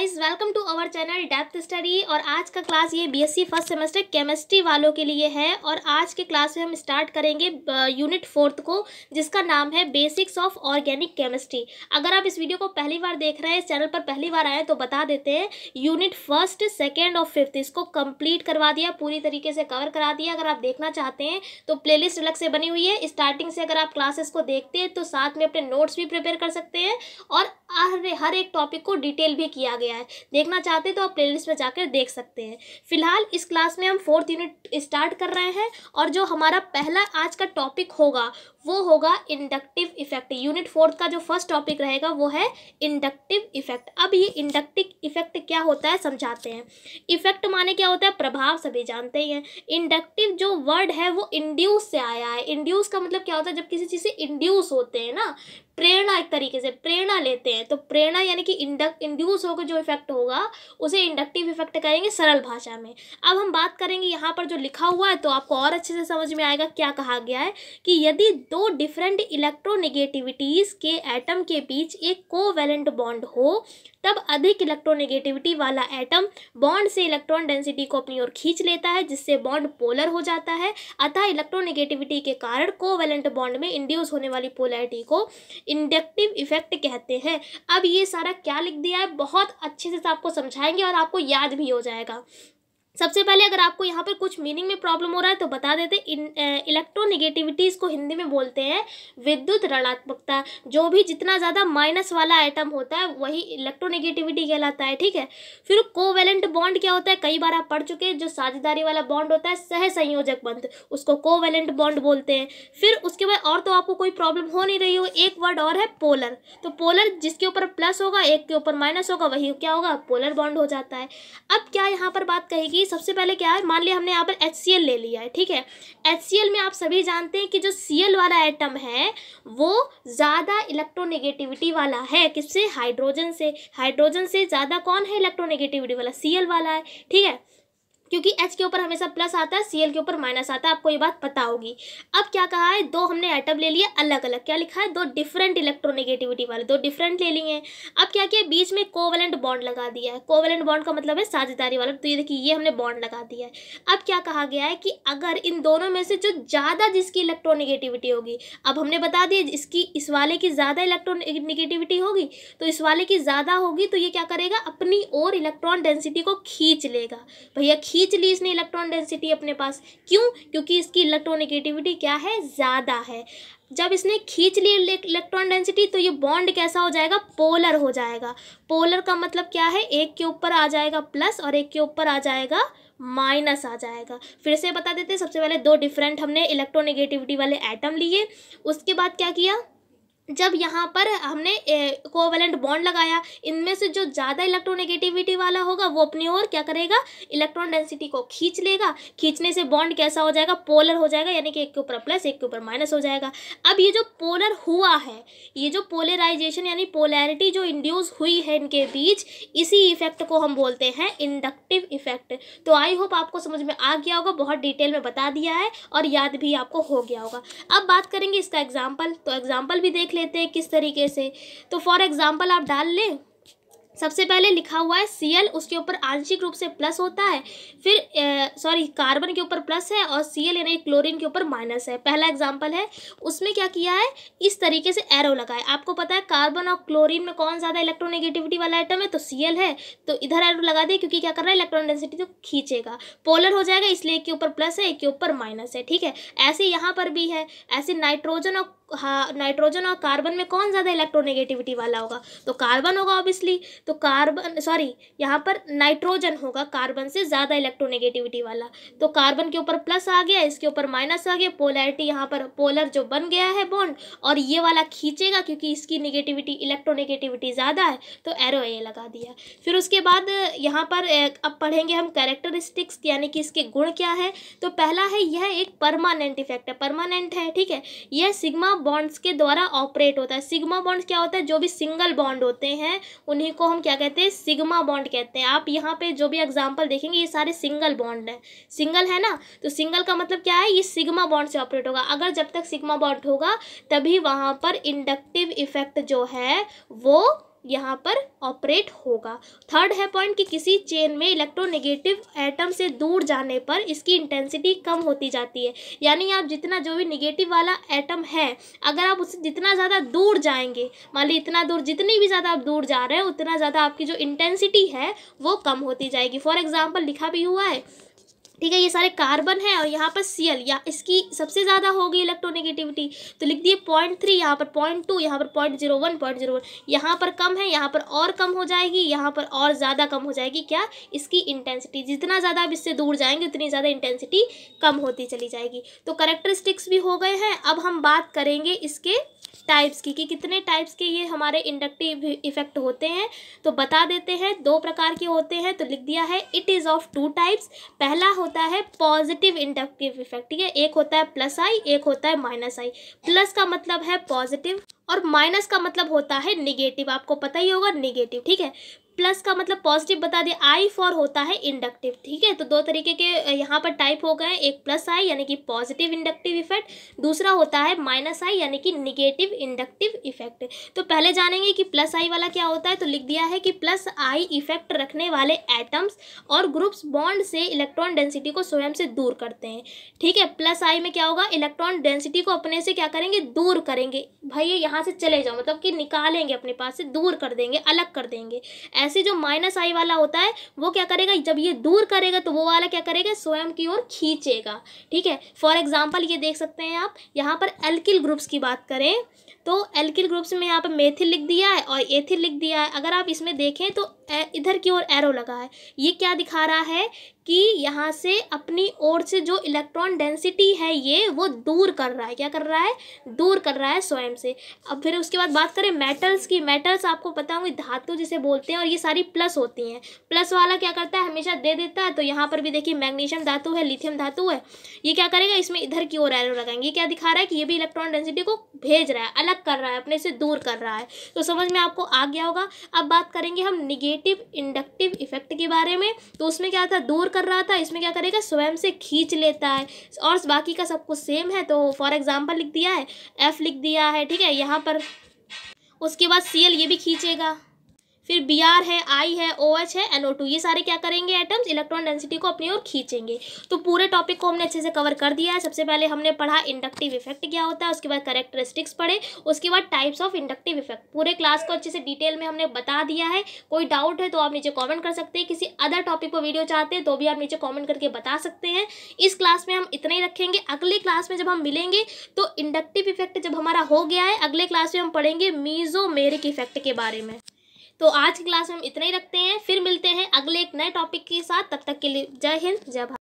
guys welcome to our channel depth study और आज का क्लास ये बीएससी फर्स्ट सेमेस्टर केमिस्ट्री वालों के लिए है और आज के क्लास में हम स्टार्ट करेंगे यूनिट uh, फोर्थ को जिसका नाम है बेसिक्स ऑफ ऑर्गेनिक केमिस्ट्री अगर आप इस वीडियो को पहली बार देख रहे हैं इस चैनल पर पहली बार आए तो बता देते हैं यूनिट फर्स्ट सेकेंड और फिफ्थ इसको कम्प्लीट करवा दिया पूरी तरीके से कवर करा दिया अगर आप देखना चाहते हैं तो प्ले लिस्ट अलग से बनी हुई है स्टार्टिंग से अगर आप क्लासेस को देखते हैं तो साथ में अपने नोट्स भी प्रिपेयर कर सकते हैं और हर एक टॉपिक को डिटेल भी किया गया गया है देखना चाहते हैं तो आप प्लेलिस्ट में जाकर देख सकते हैं फिलहाल इस क्लास में हम फोर्थ यूनिट स्टार्ट कर रहे हैं और जो हमारा पहला आज का टॉपिक होगा वो होगा इंडक्टिव इफेक्ट यूनिट फोर्थ का जो फर्स्ट टॉपिक रहेगा वो है इंडक्टिव इफेक्ट अब ये इंडक्टिव इफेक्ट क्या होता है समझाते हैं इफेक्ट माने क्या होता है प्रभाव सभी जानते ही हैं इंडक्टिव जो वर्ड है वो इंड्यूस से आया है इंड्यूस का मतलब क्या होता है जब किसी चीज़ से इंड्यूस होते हैं ना प्रेरणा एक तरीके से प्रेरणा लेते हैं तो प्रेरणा यानी कि इंडक्ट इंड्यूस होकर जो इफेक्ट होगा उसे इंडक्टिव इफेक्ट कहेंगे सरल भाषा में अब हम बात करेंगे यहाँ पर जो लिखा हुआ है तो आपको और अच्छे से समझ में आएगा क्या कहा गया है कि यदि दो डिफरेंट इलेक्ट्रोनिगेटिविटीज़ के एटम के बीच एक कोवेलेंट बॉन्ड हो तब अधिक इलेक्ट्रोनेगेटिविटी वाला एटम बॉन्ड से इलेक्ट्रॉन डेंसिटी को अपनी ओर खींच लेता है जिससे बॉन्ड पोलर हो जाता है अतः इलेक्ट्रोनेगेटिविटी के कारण कोवेलेंट बॉन्ड में इंड्यूस होने वाली पोलैरिटी को इंडक्टिव इफेक्ट कहते हैं अब ये सारा क्या लिख दिया है बहुत अच्छे से तो आपको समझाएंगे और आपको याद भी हो जाएगा सबसे पहले अगर आपको यहाँ पर कुछ मीनिंग में प्रॉब्लम हो रहा है तो बता देते इन इलेक्ट्रोनिगेटिविटीज को हिंदी में बोलते हैं विद्युत ऋणात्मकता जो भी जितना ज़्यादा माइनस वाला आइटम होता है वही इलेक्ट्रोनिगेटिविटी कहलाता है ठीक है फिर कोवेलेंट बॉन्ड क्या होता है कई बार आप पढ़ चुके हैं जो साझेदारी वाला बॉन्ड होता है सह संयोजक बंध उसको कोवेलेंट बॉन्ड बोलते हैं फिर उसके बाद और तो आपको कोई प्रॉब्लम हो नहीं रही हो एक वर्ड और है पोलर तो पोलर जिसके ऊपर प्लस होगा एक के ऊपर माइनस होगा वही क्या होगा पोलर बॉन्ड हो जाता है अब क्या यहाँ पर बात कहेगी कि सबसे पहले क्या है मान लिया हमने यहाँ पर एच ले लिया है ठीक है एच में आप सभी जानते हैं कि जो सी वाला एटम है वो ज़्यादा इलेक्ट्रोनेगेटिविटी वाला है किससे हाइड्रोजन से हाइड्रोजन से ज़्यादा कौन है इलेक्ट्रोनेगेटिविटी वाला सी वाला है ठीक है क्योंकि एच के ऊपर हमेशा प्लस आता है सी के ऊपर माइनस आता है आपको ये बात पता होगी अब क्या कहा है दो हमने एटम ले लिए अलग अलग क्या लिखा है दो डिफरेंट इलेक्ट्रोनेगेटिविटी वाले दो डिफरेंट ले लिए हैं अब क्या किया बीच में कोवेलेंट बॉन्ड लगा दिया है कोवेलेंट बॉन्ड का मतलब है साझेदारी वाला तो ये देखिए ये हमने बॉन्ड लगा दिया है अब क्या कहा गया है कि अगर इन दोनों में से जो ज़्यादा जिसकी इलेक्ट्रोनेगेटिविटी होगी अब हमने बता दिया इसकी इस वाले की ज़्यादा इलेक्ट्रोनेगेटिविटी होगी तो इस वाले की ज़्यादा होगी तो ये क्या करेगा अपनी और इलेक्ट्रॉन डेंसिटी को खींच लेगा भैया खींच खींच ली इसने इलेक्ट्रॉन डेंसिटी अपने पास क्यों क्योंकि इसकी इलेक्ट्रोनिगेटिविटी क्या है ज़्यादा है जब इसने खींच ली इलेक्ट्रॉन डेंसिटी तो ये बॉन्ड कैसा हो जाएगा पोलर हो जाएगा पोलर का मतलब क्या है एक के ऊपर आ जाएगा प्लस और एक के ऊपर आ जाएगा माइनस आ जाएगा फिर से बता देते सबसे पहले दो डिफरेंट हमने इलेक्ट्रोनिगेटिविटी वाले एटम लिए उसके बाद क्या किया जब यहाँ पर हमने कोवेलेंट बॉन्ड लगाया इनमें से जो ज़्यादा इलेक्ट्रोनेगेटिविटी वाला होगा वो अपनी ओर क्या करेगा इलेक्ट्रॉन डेंसिटी को खींच लेगा खींचने से बॉन्ड कैसा हो जाएगा पोलर हो जाएगा यानी कि एक के ऊपर प्लस एक के ऊपर माइनस हो जाएगा अब ये जो पोलर हुआ है ये जो पोलराइजेशन यानी पोलैरिटी जो इंड्यूस हुई है इनके बीच इसी इफेक्ट को हम बोलते हैं इंडक्ट तो आई होप आपको समझ में आ गया होगा बहुत डिटेल में बता दिया है और याद भी आपको हो गया होगा अब बात करेंगे इसका एग्जाम्पल तो एग्जाम्पल भी देख लेते हैं किस तरीके से तो फॉर एग्ज़ाम्पल आप डाल लें सबसे पहले लिखा हुआ है सी एल उसके ऊपर आंशिक रूप से प्लस होता है फिर सॉरी कार्बन के ऊपर प्लस है और सी एल यानी क्लोरीन के ऊपर माइनस है पहला एग्जाम्पल है उसमें क्या किया है इस तरीके से एरो लगाए आपको पता है कार्बन और क्लोरीन में कौन ज़्यादा इलेक्ट्रोनेगेटिविटी वाला आइटम है तो सी एल है तो इधर एरो लगा दिए क्योंकि क्या कर रहा है इलेक्ट्रॉन डेंसिटी तो खींचेगा पोलर हो जाएगा इसलिए एक के ऊपर प्लस है एक के ऊपर माइनस है ठीक है ऐसे यहाँ पर भी है ऐसे नाइट्रोजन और हाँ नाइट्रोजन और कार्बन में कौन ज़्यादा इलेक्ट्रोनेगेटिविटी वाला होगा तो कार्बन होगा ऑब्वियसली तो कार्बन सॉरी यहाँ पर नाइट्रोजन होगा कार्बन से ज़्यादा इलेक्ट्रोनेगेटिविटी वाला तो कार्बन के ऊपर प्लस आ गया इसके ऊपर माइनस आ गया पोलैरिटी यहाँ पर पोलर जो बन गया है बॉन्ड और ये वाला खींचेगा क्योंकि इसकी निगेटिविटी इलेक्ट्रोनेगेटिविटी ज़्यादा है तो एरो ए लगा दिया फिर उसके बाद यहाँ पर अब पढ़ेंगे हम कैरेक्टरिस्टिक्स यानी कि इसके गुण क्या है तो पहला है यह एक परमानेंट इफेक्ट है परमानेंट है ठीक है यह सिग्मा बॉन्ड्स के द्वारा ऑपरेट होता है सिग्मा बॉन्ड्स क्या होता है जो भी सिंगल बॉन्ड होते हैं उन्हीं को हम क्या कहते हैं सिग्मा बॉन्ड कहते हैं आप यहाँ पे जो भी एग्जाम्पल देखेंगे ये सारे सिंगल बॉन्ड हैं सिंगल है ना तो सिंगल का मतलब क्या है ये सिग्मा बॉन्ड से ऑपरेट होगा अगर जब तक सिग्मा बॉन्ड होगा तभी वहाँ पर इंडक्टिव इफेक्ट जो है वो यहाँ पर ऑपरेट होगा थर्ड है पॉइंट कि किसी चेन में इलेक्ट्रोनेगेटिव एटम से दूर जाने पर इसकी इंटेंसिटी कम होती जाती है यानी आप जितना जो भी निगेटिव वाला एटम है अगर आप उससे जितना ज़्यादा दूर जाएंगे मान ली इतना दूर जितनी भी ज़्यादा आप दूर जा रहे हैं उतना ज़्यादा आपकी जो इंटेंसिटी है वो कम होती जाएगी फॉर एग्ज़ाम्पल लिखा भी हुआ है ठीक है ये सारे कार्बन है और यहाँ पर सी एल या इसकी सबसे ज़्यादा होगी इलेक्ट्रोनेगेटिविटी तो लिख दिए पॉइंट थ्री यहाँ पर पॉइंट टू यहाँ पर point zero one point zero one यहाँ पर कम है यहाँ पर और कम हो जाएगी यहाँ पर और ज़्यादा कम हो जाएगी क्या इसकी इंटेंसिटी जितना ज़्यादा आप इससे दूर जाएंगे उतनी ज़्यादा इंटेंसिटी कम होती चली जाएगी तो करेक्टरिस्टिक्स भी हो गए हैं अब हम बात करेंगे इसके टाइप्स की कि कितने टाइप्स के ये हमारे इंडक्टिव इफेक्ट होते हैं तो बता देते हैं दो प्रकार के होते हैं तो लिख दिया है it is of two types पहला होता है पॉजिटिव इंडक्टिव इफेक्ट ठीक है एक होता है प्लस आई एक होता है माइनस आई प्लस का मतलब है पॉजिटिव और माइनस का मतलब होता है निगेटिव आपको पता ही होगा निगेटिव ठीक है प्लस का मतलब पॉजिटिव बता दिया आई फॉर होता है इंडक्टिव ठीक है तो दो तरीके के यहाँ पर टाइप हो गए एक प्लस आई यानी कि पॉजिटिव इंडक्टिव इफेक्ट दूसरा होता है माइनस आई यानी कि निगेटिव इंडक्टिव इफेक्ट तो पहले जानेंगे कि प्लस आई वाला क्या होता है तो लिख दिया है कि प्लस आई इफेक्ट रखने वाले एटम्स और ग्रुप्स बॉन्ड से इलेक्ट्रॉन डेंसिटी को स्वयं से दूर करते हैं ठीक है प्लस आई में क्या होगा इलेक्ट्रॉन डेंसिटी को अपने से क्या करेंगे दूर करेंगे भाई ये यहाँ से चले जाओ मतलब कि निकालेंगे अपने पास से दूर कर देंगे अलग कर देंगे ऐसे ऐसे जो माइनस आई वाला होता है वो क्या करेगा जब ये दूर करेगा तो वो वाला क्या करेगा स्वयं की ओर खींचेगा ठीक है फॉर एग्जाम्पल ये देख सकते हैं आप यहाँ पर एल्किल ग्रुप्स की बात करें तो एल्किल ग्रुप्स में यहाँ पर मेथिल लिख दिया है और एथिल लिख दिया है अगर आप इसमें देखें तो इधर की ओर एरो लगा है ये क्या दिखा रहा है कि यहाँ से अपनी ओर से जो इलेक्ट्रॉन डेंसिटी है ये वो दूर कर रहा है क्या कर रहा है दूर कर रहा है स्वयं से अब फिर उसके बाद बात करें मेटल्स की मेटल्स आपको पता होंगे धातु जिसे बोलते हैं और ये सारी प्लस होती हैं प्लस वाला क्या करता है हमेशा दे देता है तो यहाँ पर भी देखिए मैग्नीशियम धातु है लिथियम धातु है ये क्या करेगा इसमें इधर की ओर एरो लगाएंगे क्या दिखा रहा है कि ये भी इलेक्ट्रॉन डेंसिटी को भेज रहा है अलग कर रहा है अपने से दूर कर रहा है तो समझ में आपको आ गया होगा अब बात करेंगे हम निगेट नेगेटिव इंडक्टिव इफेक्ट के बारे में तो उसमें क्या था दूर कर रहा था इसमें क्या करेगा स्वयं से खींच लेता है और बाकी का सब कुछ सेम है तो फॉर एग्जाम्पल लिख दिया है एफ लिख दिया है ठीक है यहाँ पर उसके बाद सी एल ये भी खींचेगा फिर बी आर है आई है ओ एच है एनओ टू ये सारे क्या करेंगे एटम्स इलेक्ट्रॉन डेंसिटी को अपनी ओर खींचेंगे तो पूरे टॉपिक को हमने अच्छे से कवर कर दिया है सबसे पहले हमने पढ़ा इंडक्टिव इफेक्ट क्या होता है उसके बाद करेक्टरिस्टिक्स पढ़े उसके बाद टाइप्स ऑफ इंडक्टिव इफेक्ट पूरे क्लास को अच्छे से डिटेल में हमने बता दिया है कोई डाउट है तो आप नीचे कॉमेंट कर सकते हैं किसी अदर टॉपिक पर वीडियो चाहते हैं तो भी आप नीचे कॉमेंट करके बता सकते हैं इस क्लास में हम इतना ही रखेंगे अगले क्लास में जब हम मिलेंगे तो इंडक्टिव इफेक्ट जब हमारा हो गया है अगले क्लास में हम पढ़ेंगे मीजोमेरिक इफेक्ट के बारे में तो आज की क्लास में हम इतना ही रखते हैं फिर मिलते हैं अगले एक नए टॉपिक के साथ तब तक के लिए जय हिंद जय भारत